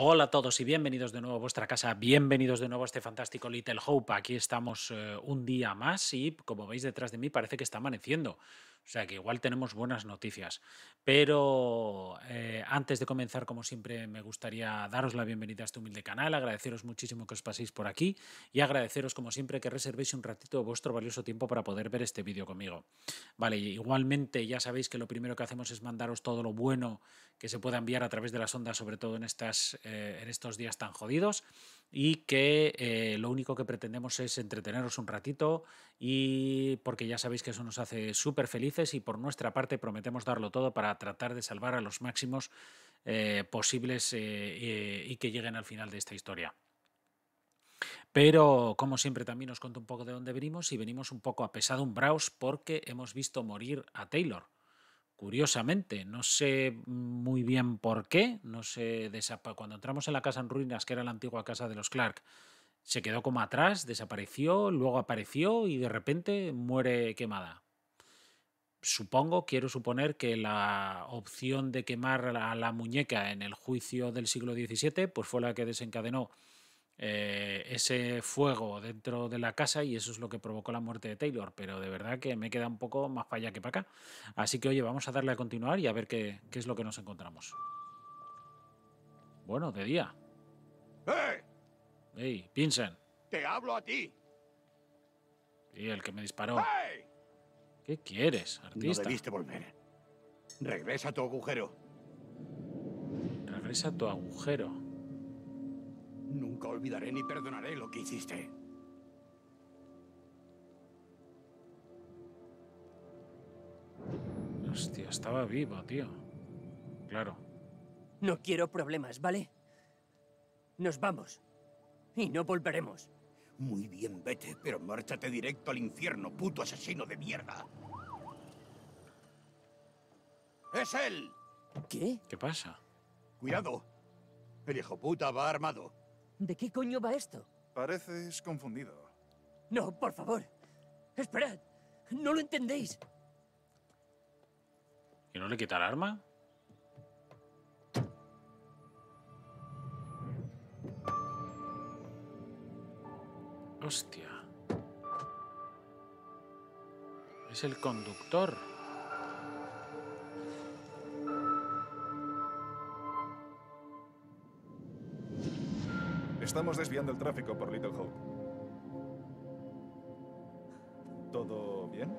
Hola a todos y bienvenidos de nuevo a vuestra casa, bienvenidos de nuevo a este fantástico Little Hope. Aquí estamos eh, un día más y como veis detrás de mí parece que está amaneciendo. O sea que igual tenemos buenas noticias. Pero eh, antes de comenzar, como siempre, me gustaría daros la bienvenida a este humilde canal, agradeceros muchísimo que os paséis por aquí y agradeceros, como siempre, que reservéis un ratito de vuestro valioso tiempo para poder ver este vídeo conmigo. Vale, igualmente ya sabéis que lo primero que hacemos es mandaros todo lo bueno que se pueda enviar a través de las ondas, sobre todo en, estas, eh, en estos días tan jodidos y que eh, lo único que pretendemos es entreteneros un ratito y porque ya sabéis que eso nos hace súper felices y por nuestra parte prometemos darlo todo para tratar de salvar a los máximos eh, posibles eh, y que lleguen al final de esta historia. Pero, como siempre, también os cuento un poco de dónde venimos y venimos un poco a un browse porque hemos visto morir a Taylor curiosamente, no sé muy bien por qué, no sé, cuando entramos en la casa en ruinas, que era la antigua casa de los Clark, se quedó como atrás, desapareció, luego apareció y de repente muere quemada. Supongo, quiero suponer que la opción de quemar a la muñeca en el juicio del siglo XVII, pues fue la que desencadenó eh, ese fuego dentro de la casa y eso es lo que provocó la muerte de Taylor, pero de verdad que me queda un poco más para allá que para acá. Así que oye, vamos a darle a continuar y a ver qué, qué es lo que nos encontramos. Bueno, de día. ¡Eh! ¡Ey, Pinsen! ¡Te hablo a ti! Y el que me disparó. ¿Qué quieres, artista? No volver. Regresa a tu agujero. Regresa a tu agujero. Nunca olvidaré ni perdonaré lo que hiciste. Hostia, estaba vivo, tío. Claro. No quiero problemas, ¿vale? Nos vamos. Y no volveremos. Muy bien, vete, pero márchate directo al infierno, puto asesino de mierda. ¡Es él! ¿Qué? ¿Qué pasa? Cuidado. El hijo puta va armado. ¿De qué coño va esto? Pareces confundido. No, por favor. Esperad. No lo entendéis. ¿Y no le quita el arma? Hostia. Es el conductor. Estamos desviando el tráfico por Little Hope. ¿Todo bien?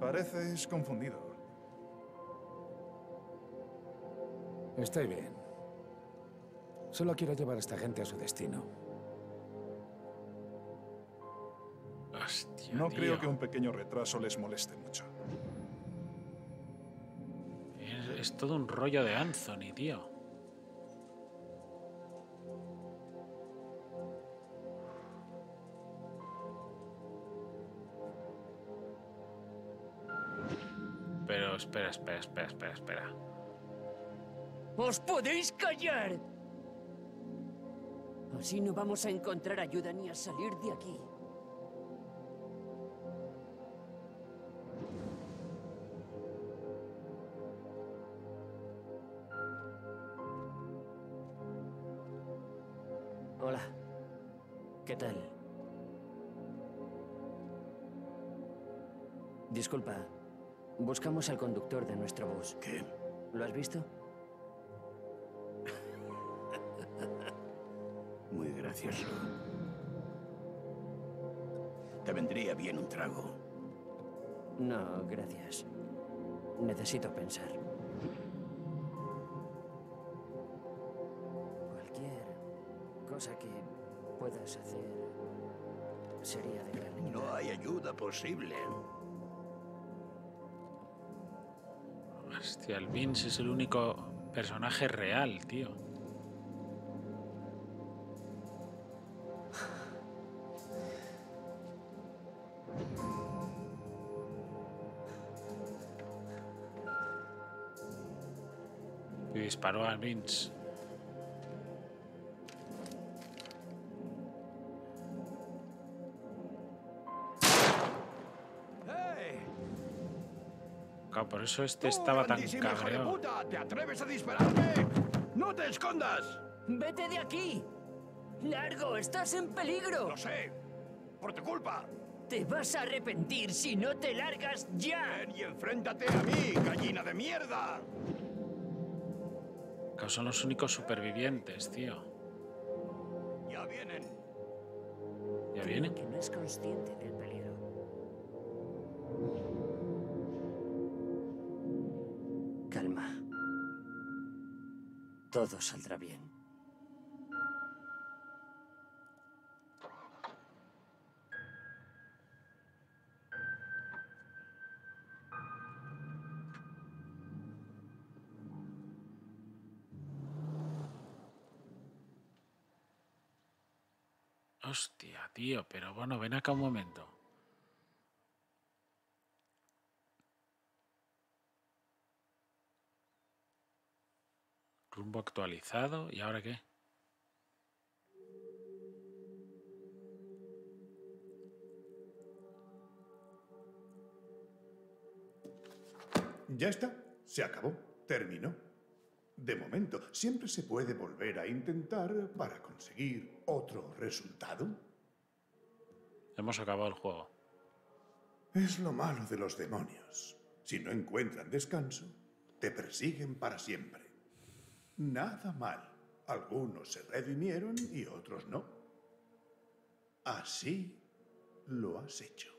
Pareces confundido. Estoy bien. Solo quiero llevar a esta gente a su destino. no creo que un pequeño retraso les moleste mucho. Es, es todo un rollo de Anthony, tío. espera, espera, espera, espera, espera. ¡Os podéis callar! Así no vamos a encontrar ayuda ni a salir de aquí. Hola. ¿Qué tal? Disculpa, Buscamos al conductor de nuestro bus. ¿Qué? ¿Lo has visto? Muy gracioso. Te vendría bien un trago. No, gracias. Necesito pensar. Cualquier cosa que puedas hacer sería de gran ayuda. No hay ayuda posible. Hostia, es el único personaje real, tío. disparó al Vince. eso este estaba tan ¿Te atreves a dispararme? ¡No te escondas! ¡Vete de aquí! ¡Largo! ¡Estás en peligro! Lo sé. Por tu culpa. Te vas a arrepentir si no te largas ya. y enfréntate a mí, gallina de mierda. son los únicos supervivientes, tío. Ya vienen. ¿Ya vienen? Que no consciente del peligro. Todo saldrá bien. Hostia, tío, pero bueno, ven acá un momento. Rumbo actualizado. ¿Y ahora qué? Ya está. Se acabó. Terminó. De momento, siempre se puede volver a intentar para conseguir otro resultado. Hemos acabado el juego. Es lo malo de los demonios. Si no encuentran descanso, te persiguen para siempre nada mal. Algunos se redimieron y otros no. Así lo has hecho.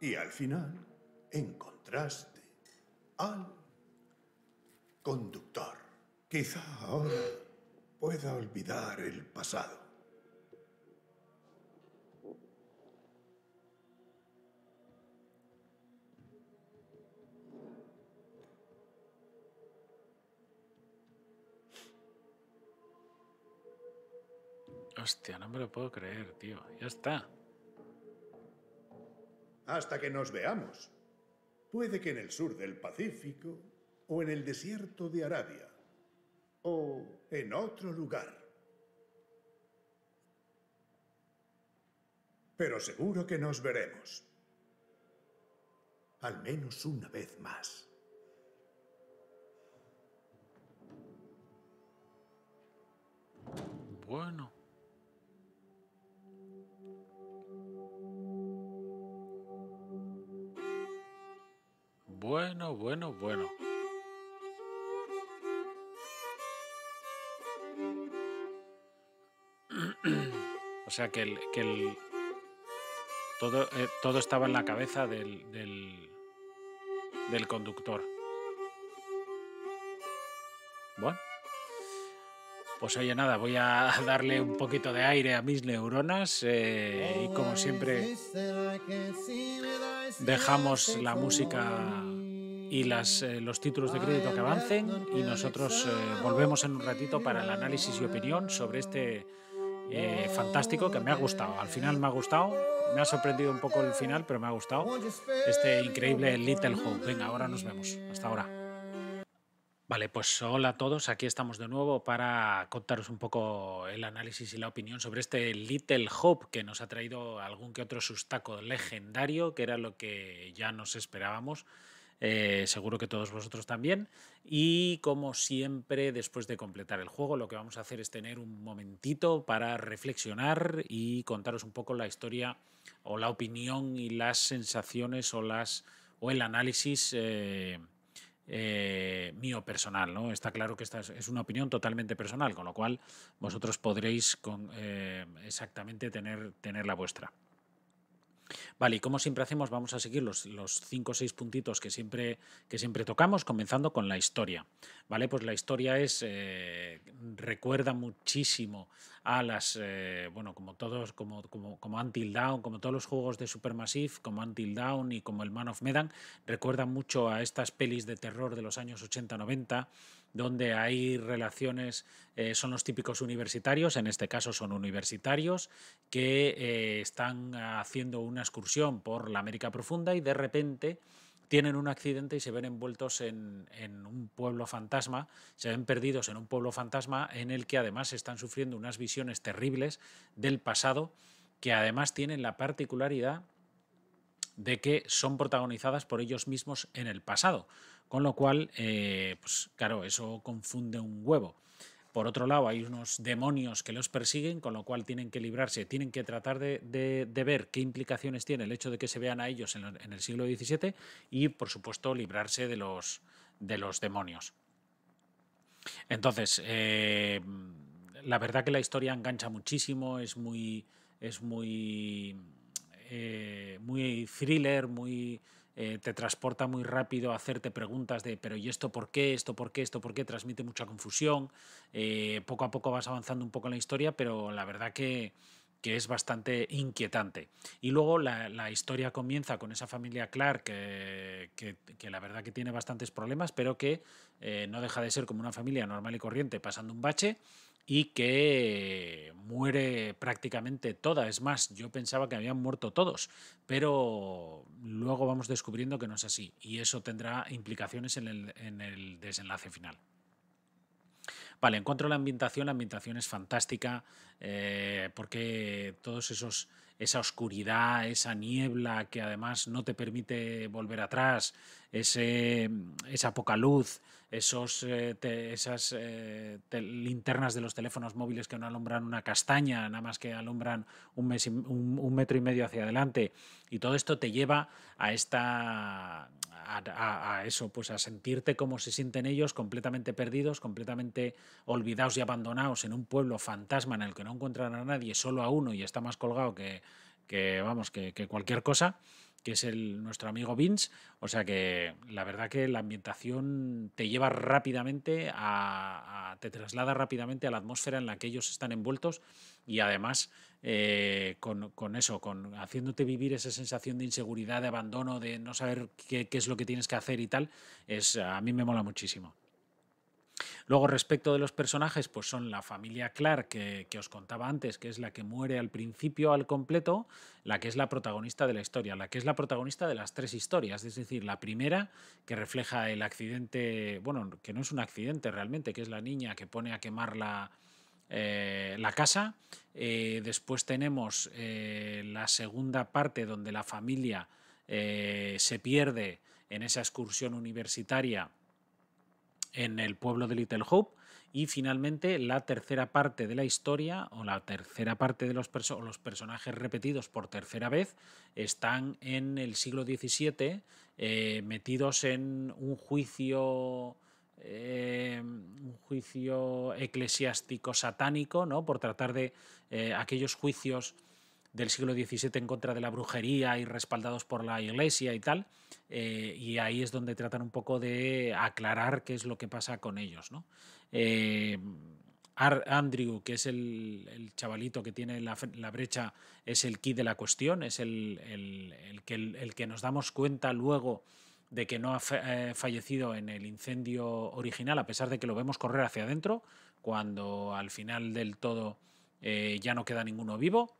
Y al final encontraste al conductor. Quizá ahora pueda olvidar el pasado. Hostia, no me lo puedo creer, tío. Ya está. Hasta que nos veamos. Puede que en el sur del Pacífico o en el desierto de Arabia o en otro lugar. Pero seguro que nos veremos. Al menos una vez más. Bueno. Bueno, bueno, bueno. o sea que el, que el todo, eh, estaba en la cabeza del, del, conductor. Bueno. Pues oye, nada, voy a darle un poquito de aire a mis neuronas eh, y como siempre dejamos la música y las, eh, los títulos de crédito que avancen y nosotros eh, volvemos en un ratito para el análisis y opinión sobre este eh, fantástico que me ha gustado. Al final me ha gustado, me ha sorprendido un poco el final, pero me ha gustado este increíble Little Hope. Venga, ahora nos vemos. Hasta ahora. Vale, pues hola a todos, aquí estamos de nuevo para contaros un poco el análisis y la opinión sobre este Little Hope que nos ha traído algún que otro sustaco legendario, que era lo que ya nos esperábamos, eh, seguro que todos vosotros también. Y como siempre, después de completar el juego, lo que vamos a hacer es tener un momentito para reflexionar y contaros un poco la historia o la opinión y las sensaciones o, las, o el análisis. Eh, eh, mío personal. ¿no? Está claro que esta es una opinión totalmente personal, con lo cual vosotros podréis con, eh, exactamente tener, tener la vuestra. Vale, como siempre hacemos, vamos a seguir los, los cinco o seis puntitos que siempre, que siempre tocamos, comenzando con la historia. Vale, pues la historia es. Eh, recuerda muchísimo a las. Eh, bueno, como todos, como, como, como Until como todos los juegos de Supermassive, como Until Down y como el Man of Medan, recuerda mucho a estas pelis de terror de los años 80-90 donde hay relaciones, eh, son los típicos universitarios, en este caso son universitarios, que eh, están haciendo una excursión por la América Profunda y de repente tienen un accidente y se ven envueltos en, un pueblo fantasma, se ven perdidos en un pueblo fantasma en el que además están sufriendo unas visiones terribles del pasado que además tienen la particularidad de que son protagonizadas por ellos mismos en el pasado. Con lo cual, eh, pues claro, eso confunde un huevo. Por otro lado, hay unos demonios que los persiguen, con lo cual tienen que librarse, tienen que tratar de, ver qué implicaciones tiene el hecho de que se vean a ellos en, el siglo XVII y, por supuesto, librarse de los, de los demonios. Entonces, eh, la verdad que la historia engancha muchísimo, es muy, es muy, eh, muy thriller, muy eh, te transporta muy rápido a hacerte preguntas de, pero ¿y esto por qué? ¿Esto por qué? ¿Esto por qué? Transmite mucha confusión. Eh, poco a poco vas avanzando un poco en la historia, pero la verdad que, es bastante inquietante. Y luego la, historia comienza con esa familia Clark que, que, la verdad que tiene bastantes problemas, pero que eh, no deja de ser como una familia normal y corriente pasando un bache y que muere prácticamente toda. Es más, yo pensaba que habían muerto todos, pero luego vamos descubriendo que no es así y eso tendrá implicaciones en el, desenlace final. Vale, en cuanto a la ambientación, la ambientación es fantástica eh, porque todos esos esa oscuridad, esa niebla que además no te permite volver atrás, ese, esa poca luz, esos, eh, esas eh, linternas de los teléfonos móviles que no alumbran una castaña, nada más que alumbran un, metro y medio hacia adelante. Y todo esto te lleva a a, eso, pues a sentirte como se sienten ellos, completamente perdidos, completamente olvidados y abandonados en un pueblo fantasma en el que no encuentran a nadie, solo a uno y está más colgado que, vamos, que cualquier cosa que es el, nuestro amigo Vince. O sea que la verdad que la ambientación te lleva rápidamente, a, te traslada rápidamente a la atmósfera en la que ellos están envueltos y además eh, con, eso, con haciéndote vivir esa sensación de inseguridad, de abandono, de no saber qué, qué es lo que tienes que hacer y tal, es, a mí me mola muchísimo. Luego, respecto de los personajes, pues son la familia Clark, que, os contaba antes, que es la que muere al principio, al completo, la que es la protagonista de la historia, la que es la protagonista de las tres historias, es decir, la primera, que refleja el accidente, bueno, que no es un accidente realmente, que es la niña que pone a quemar la, eh, casa. Eh, después tenemos eh, la segunda parte donde la familia se pierde en esa excursión universitaria en el pueblo de Little Hope. Y finalmente, la tercera parte de la historia, o la tercera parte de los, personajes repetidos por tercera vez, están en el siglo XVII, eh, metidos en un juicio. Eh, un juicio eclesiástico satánico, ¿no? Por tratar de eh, aquellos juicios del siglo XVII en contra de la brujería y respaldados por la iglesia y tal. Eh, y ahí es donde tratan un poco de aclarar qué es lo que pasa con ellos. ¿no? Eh, Andrew, que es el, chavalito que tiene la, brecha, es el key de la cuestión, es el, que, el, que, nos damos cuenta luego de que no ha eh, fallecido en el incendio original, a pesar de que lo vemos correr hacia adentro, cuando al final del todo ya no queda ninguno vivo.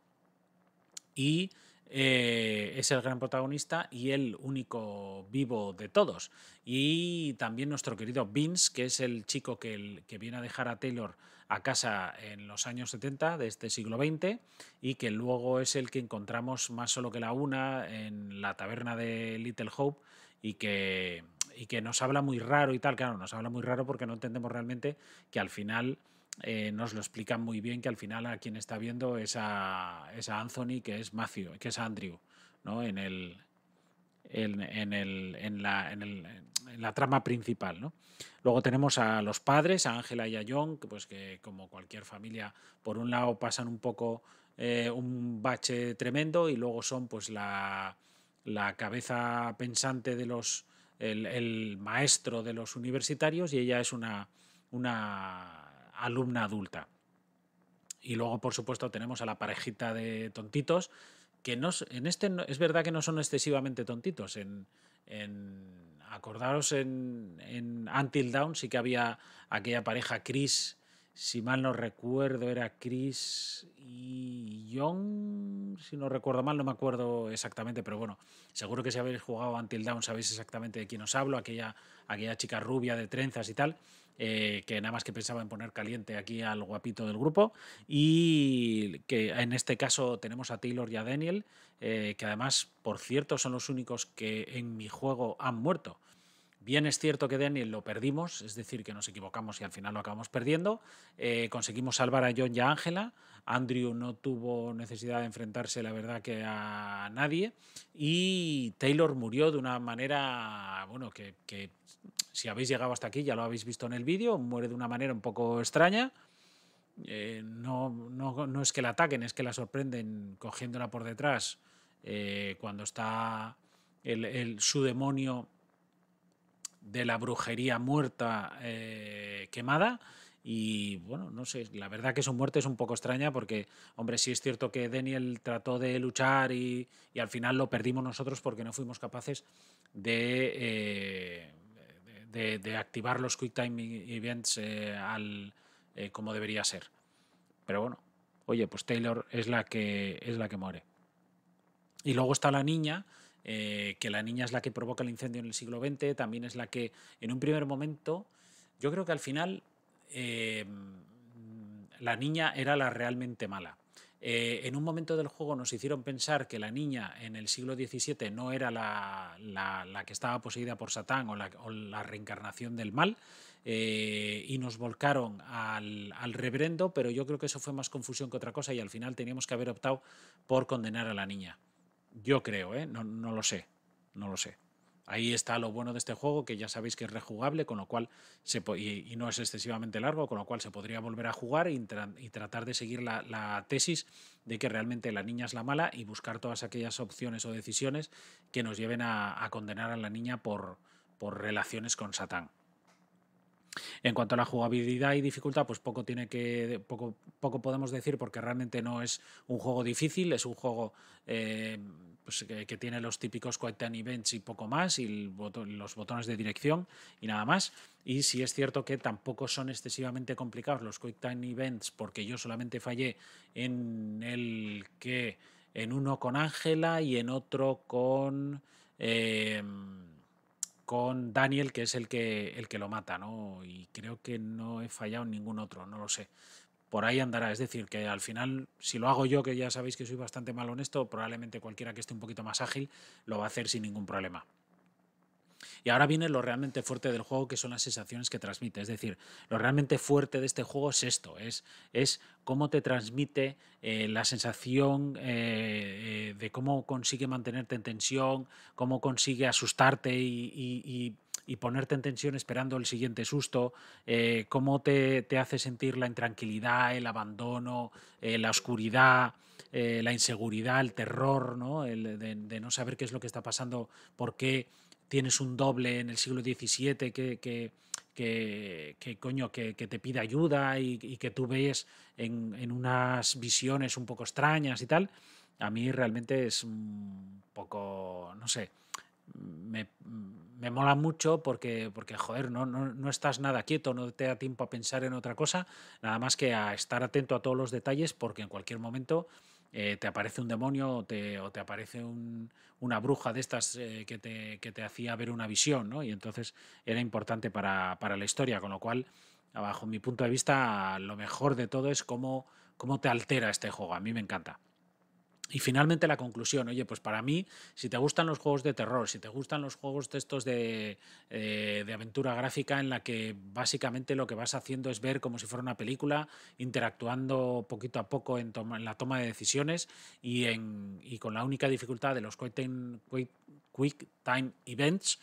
Y eh, es el gran protagonista y el único vivo de todos. Y también nuestro querido Vince, que es el chico que, que viene a dejar a Taylor a casa en los años 70 de este siglo XX y que luego es el que encontramos más solo que la una en la taberna de Little Hope y que, y que nos habla muy raro y tal, claro, nos habla muy raro porque no entendemos realmente que al final eh, nos lo explican muy bien que al final a quien está viendo es a, Anthony, que es Matthew, que es Andrew, ¿no? En el, en, en, el, en, la, en, el, la, trama principal. ¿no? Luego tenemos a los padres, a Ángela y a John, que, pues que como cualquier familia, por un lado pasan un poco eh, un bache tremendo y luego son pues la, la cabeza pensante de los, el, el, maestro de los universitarios y ella es una, una alumna adulta. Y luego, por supuesto, tenemos a la parejita de tontitos, que no, en este es verdad que no son excesivamente tontitos. En, acordaros en, Until Down sí que había aquella pareja Chris, si mal no recuerdo, era Chris y John, si no recuerdo mal, no me acuerdo exactamente, pero bueno, seguro que si habéis jugado Until Down sabéis exactamente de quién os hablo, aquella, aquella chica rubia de trenzas y tal. Eh, que nada más que pensaba en poner caliente aquí al guapito del grupo. Y que en este caso tenemos a Taylor y a Daniel, eh, que además, por cierto, son los únicos que en mi juego han muerto. Bien es cierto que Daniel lo perdimos, es decir, que nos equivocamos y al final lo acabamos perdiendo. Eh, conseguimos salvar a John y a Ángela. Andrew no tuvo necesidad de enfrentarse, la verdad, que a nadie. Y Taylor murió de una manera, bueno, que, si habéis llegado hasta aquí ya lo habéis visto en el vídeo, muere de una manera un poco extraña. Eh, no, es que la ataquen, es que la sorprenden cogiéndola por detrás eh, cuando está el, su demonio de la brujería muerta eh, quemada. Y bueno, no sé, la verdad que su muerte es un poco extraña porque, hombre, sí es cierto que Daniel trató de luchar y, al final lo perdimos nosotros porque no fuimos capaces de, eh, de, activar los Quick Time Events eh, al, como debería ser. Pero bueno, oye, pues Taylor es la que, es la que muere. Y luego está la niña, eh, que la niña es la que provoca el incendio en el siglo XX, también es la que en un primer momento, yo creo que al final eh, la niña era la realmente mala. Eh, en un momento del juego nos hicieron pensar que la niña en el siglo XVII no era la, la, que estaba poseída por Satán o la, reencarnación del mal y nos volcaron al, al, reverendo, pero yo creo que eso fue más confusión que otra cosa y al final teníamos que haber optado por condenar a la niña. Yo creo, ¿eh? no, lo sé, no lo sé. Ahí está lo bueno de este juego, que ya sabéis que es rejugable, con lo cual se y, no es excesivamente largo, con lo cual se podría volver a jugar y, tratar de seguir la, tesis de que realmente la niña es la mala y buscar todas aquellas opciones o decisiones que nos lleven a, condenar a la niña por, por relaciones con Satán. En cuanto a la jugabilidad y dificultad, pues poco tiene que poco, poco podemos decir porque realmente no es un juego difícil, es un juego eh, pues, eh, que, tiene los típicos QuickTime Events y poco más, y los botones de dirección y nada más. Y si es cierto que tampoco son excesivamente complicados los QuickTime Events, porque yo solamente fallé en el que en uno con Ángela y en otro con em, con Daniel, que es el que el que lo mata, ¿no? Y creo que no he fallado en ningún otro, no lo sé por ahí andará. Es decir, que al final, si lo hago yo, que ya sabéis que soy bastante mal honesto, probablemente cualquiera que esté un poquito más ágil lo va a hacer sin ningún problema. Y ahora viene lo realmente fuerte del juego, que son las sensaciones que transmite. Es decir, lo realmente fuerte de este juego es esto, es, es cómo te transmite eh, la sensación eh, eh, de cómo consigue mantenerte en tensión, cómo consigue asustarte y y ponerte en tensión esperando el siguiente susto, eh, cómo te, te, hace sentir la intranquilidad, el abandono, eh, la oscuridad, eh, la inseguridad, el terror, ¿no? de, no saber qué es lo que está pasando, por qué tienes un doble en el siglo XVII que, que que, coño, que, te pide ayuda y, que tú ves en, en, unas visiones un poco extrañas y tal, a mí realmente es un poco, no sé, me, me mola mucho porque, porque joder, no, no, no, estás nada quieto, no te da tiempo a pensar en otra cosa, nada más que a estar atento a todos los detalles porque en cualquier momento eh, te aparece un demonio o te, o te aparece una bruja de estas eh, que, te, que, te, hacía ver una visión, ¿no? Y entonces era importante para, la historia, con lo cual, bajo mi punto de vista, lo mejor de todo es cómo, cómo te altera este juego. A mí me encanta. Y finalmente la conclusión, oye, pues para mí, si te gustan los juegos de terror, si te gustan los juegos textos eh, de, aventura gráfica en la que básicamente lo que vas haciendo es ver como si fuera una película, interactuando poquito a poco en, la toma de decisiones y, en, y, con la única dificultad de los Quick Time Events.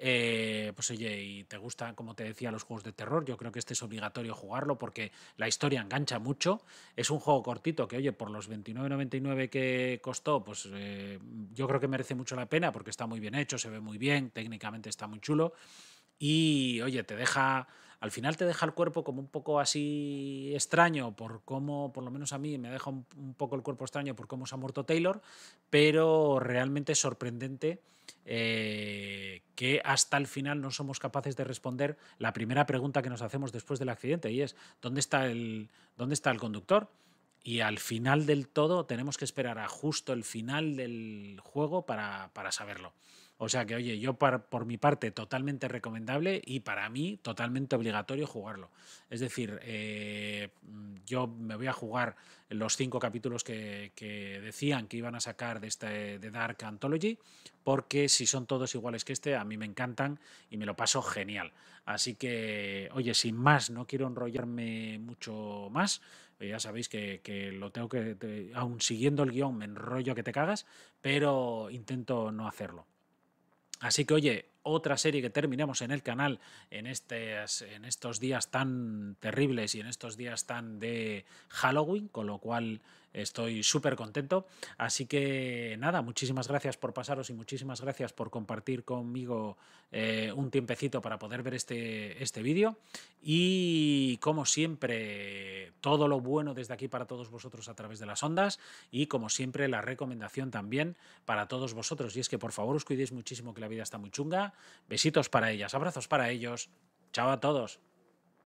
Eh, pues oye, y te gustan, como te decía, los juegos de terror, yo creo que este es obligatorio jugarlo porque la historia engancha mucho. Es un juego cortito que, oye, por los 29.99 que costó, pues eh, yo creo que merece mucho la pena porque está muy bien hecho, se ve muy bien, técnicamente está muy chulo. Y, oye, te deja al final te deja el cuerpo como un poco así extraño por cómo, por lo menos a mí me deja un, poco el cuerpo extraño por cómo se ha muerto Taylor, pero realmente es sorprendente eh, que hasta el final no somos capaces de responder la primera pregunta que nos hacemos después del accidente y es ¿dónde está el, dónde está el conductor? Y al final del todo tenemos que esperar a justo el final del juego para, para saberlo. O sea que, oye, yo por, mi parte totalmente recomendable y para mí totalmente obligatorio jugarlo. Es decir, eh, mm, yo me voy a jugar los cinco capítulos que, decían que iban a sacar de, este, Dark Anthology, porque si son todos iguales que este, a mí me encantan y me lo paso genial. Así que, oye, sin más, no quiero enrollarme mucho más. Ya sabéis que, lo tengo que, aún siguiendo el guión, me enrollo que te cagas, pero intento no hacerlo. Así que oye, otra serie que terminamos en el canal en, en estos días tan terribles y en estos días tan de Halloween, con lo cual Estoy súper contento. Así que nada, muchísimas gracias por pasaros y muchísimas gracias por compartir conmigo eh, un tiempecito para poder ver este, este vídeo. Y como siempre, todo lo bueno desde aquí para todos vosotros a través de las ondas y como siempre la recomendación también para todos vosotros. Y es que por favor os cuidéis muchísimo que la vida está muy chunga. Besitos para ellas, abrazos para ellos. Chao a todos.